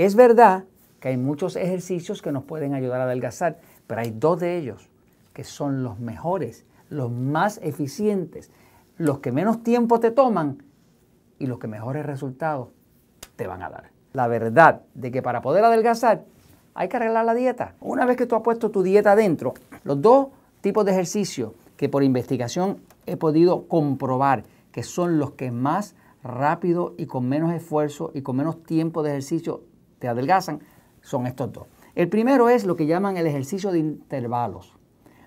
Es verdad que hay muchos ejercicios que nos pueden ayudar a adelgazar, pero hay dos de ellos que son los mejores, los más eficientes, los que menos tiempo te toman y los que mejores resultados te van a dar. La verdad de que para poder adelgazar hay que arreglar la dieta. Una vez que tú has puesto tu dieta adentro, los dos tipos de ejercicio que por investigación he podido comprobar que son los que más rápido y con menos esfuerzo y con menos tiempo de ejercicio te adelgazan, son estos dos. El primero es lo que llaman el ejercicio de intervalos.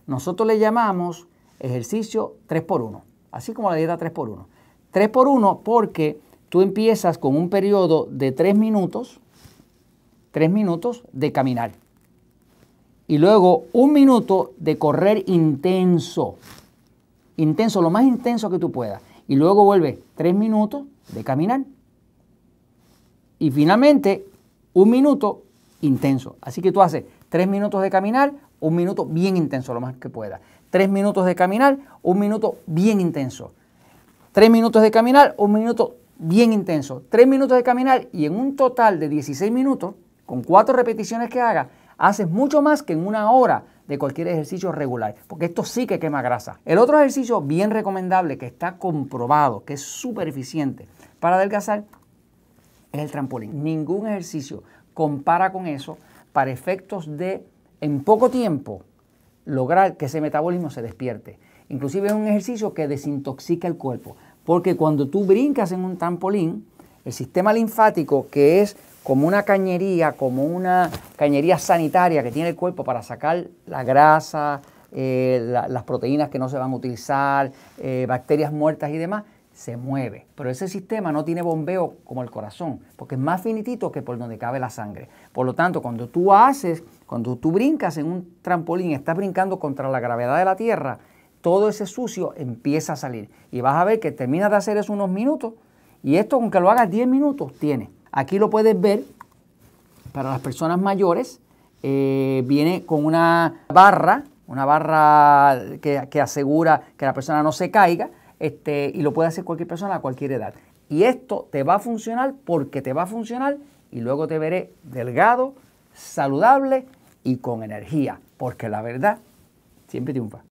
Nosotros le llamamos ejercicio 3x1, así como la dieta 3x1. 3x1 porque tú empiezas con un periodo de 3 minutos, 3 minutos de caminar. Y luego un minuto de correr intenso. Intenso, lo más intenso que tú puedas. Y luego vuelve 3 minutos de caminar. Y finalmente un minuto intenso. Así que tú haces tres minutos de caminar, un minuto bien intenso, lo más que pueda. Tres minutos de caminar, un minuto bien intenso. Tres minutos de caminar, un minuto bien intenso. Tres minutos de caminar y en un total de 16 minutos, con cuatro repeticiones que hagas, haces mucho más que en una hora de cualquier ejercicio regular, porque esto sí que quema grasa. El otro ejercicio bien recomendable que está comprobado, que es súper eficiente para adelgazar, es el trampolín. Ningún ejercicio compara con eso para efectos de, en poco tiempo, lograr que ese metabolismo se despierte. Inclusive es un ejercicio que desintoxica el cuerpo, porque cuando tú brincas en un trampolín, el sistema linfático, que es como una cañería, como una cañería sanitaria que tiene el cuerpo para sacar la grasa, eh, las proteínas que no se van a utilizar, eh, bacterias muertas y demás, se mueve. Pero ese sistema no tiene bombeo como el corazón, porque es más finitito que por donde cabe la sangre. Por lo tanto, cuando tú haces, cuando tú brincas en un trampolín, estás brincando contra la gravedad de la tierra, todo ese sucio empieza a salir. Y vas a ver que terminas de hacer eso unos minutos, y esto aunque lo hagas 10 minutos, tiene. Aquí lo puedes ver para las personas mayores, eh, viene con una barra, una barra que asegura que la persona no se caiga este, y lo puede hacer cualquier persona a cualquier edad. Y esto te va a funcionar porque te va a funcionar y luego te veré delgado, saludable y con energía, porque la verdad siempre triunfa.